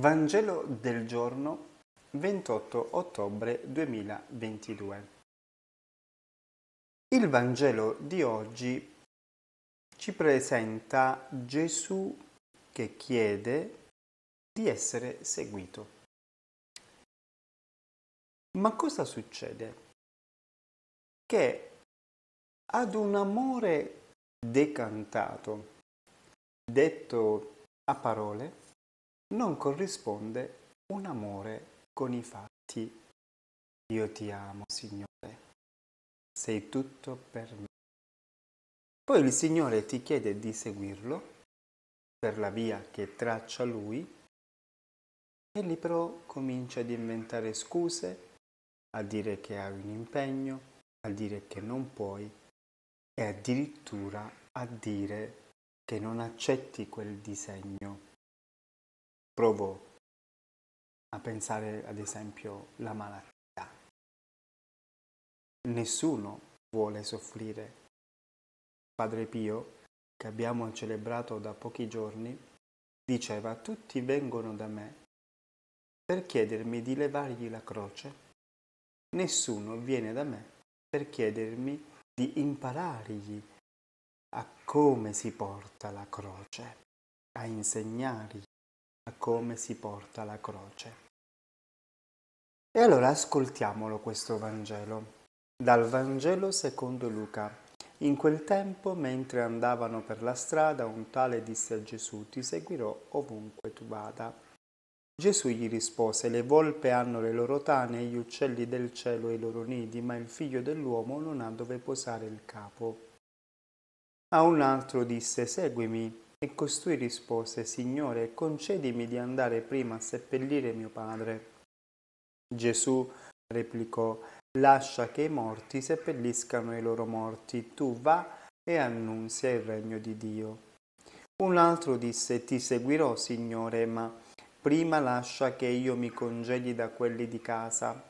Vangelo del giorno 28 ottobre 2022 Il Vangelo di oggi ci presenta Gesù che chiede di essere seguito. Ma cosa succede? Che ad un amore decantato, detto a parole, non corrisponde un amore con i fatti. Io ti amo, Signore, sei tutto per me. Poi il Signore ti chiede di seguirlo per la via che traccia Lui, e lì però comincia ad inventare scuse, a dire che hai un impegno, a dire che non puoi e addirittura a dire che non accetti quel disegno provo a pensare ad esempio alla malattia. Nessuno vuole soffrire. Padre Pio, che abbiamo celebrato da pochi giorni, diceva tutti vengono da me per chiedermi di levargli la croce. Nessuno viene da me per chiedermi di imparargli a come si porta la croce, a insegnargli a come si porta la croce. E allora ascoltiamolo questo Vangelo. Dal Vangelo secondo Luca. In quel tempo, mentre andavano per la strada, un tale disse a Gesù, ti seguirò ovunque tu vada. Gesù gli rispose, le volpe hanno le loro tane, gli uccelli del cielo i loro nidi, ma il figlio dell'uomo non ha dove posare il capo. A un altro disse, seguimi. E costui rispose, Signore, concedimi di andare prima a seppellire mio padre. Gesù replicò, lascia che i morti seppelliscano i loro morti, tu va e annunzia il regno di Dio. Un altro disse, ti seguirò, Signore, ma prima lascia che io mi congedi da quelli di casa.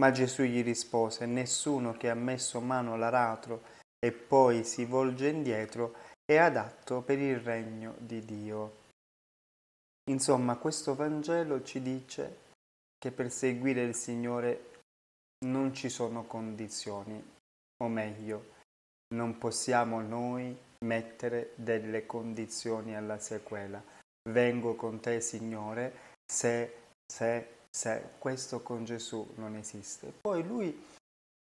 Ma Gesù gli rispose, nessuno che ha messo mano all'aratro e poi si volge indietro è adatto per il regno di Dio. Insomma, questo Vangelo ci dice che per seguire il Signore non ci sono condizioni, o meglio, non possiamo noi mettere delle condizioni alla sequela. Vengo con te, Signore, se, se, se. Questo con Gesù non esiste. Poi lui,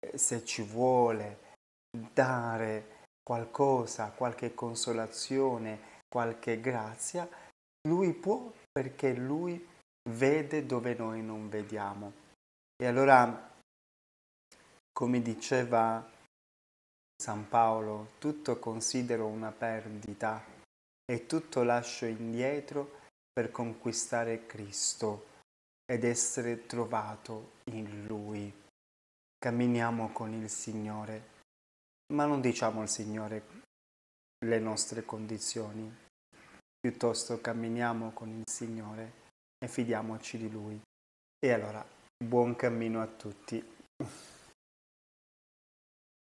eh, se ci vuole dare qualcosa, qualche consolazione, qualche grazia, lui può perché lui vede dove noi non vediamo. E allora, come diceva San Paolo, tutto considero una perdita e tutto lascio indietro per conquistare Cristo ed essere trovato in Lui. Camminiamo con il Signore ma non diciamo al Signore le nostre condizioni, piuttosto camminiamo con il Signore e fidiamoci di Lui. E allora, buon cammino a tutti.